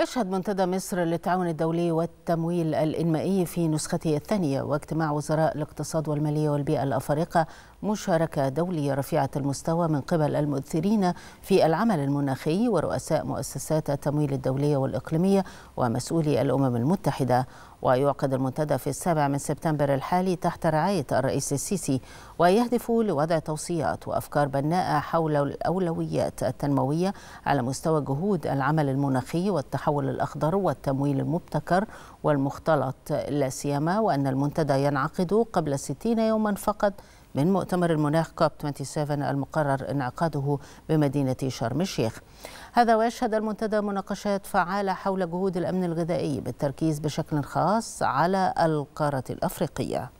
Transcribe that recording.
يشهد منتدى مصر للتعاون الدولي والتمويل الإنمائي في نسخته الثانية واجتماع وزراء الاقتصاد والمالية والبيئة الأفارقة مشاركة دولية رفيعة المستوى من قبل المؤثرين في العمل المناخي ورؤساء مؤسسات التمويل الدولية والإقليمية ومسؤولي الأمم المتحدة ويعقد المنتدى في السابع من سبتمبر الحالي تحت رعاية الرئيس السيسي ويهدف لوضع توصيات وأفكار بناءة حول الأولويات التنموية على مستوى جهود العمل المناخي والتحول الأخضر والتمويل المبتكر والمختلط لا سيما وأن المنتدى ينعقد قبل 60 يوما فقط من مؤتمر المناخ كوب 27 المقرر انعقاده بمدينة شرم الشيخ هذا ويشهد المنتدى مناقشات فعالة حول جهود الأمن الغذائي بالتركيز بشكل خاص على القارة الأفريقية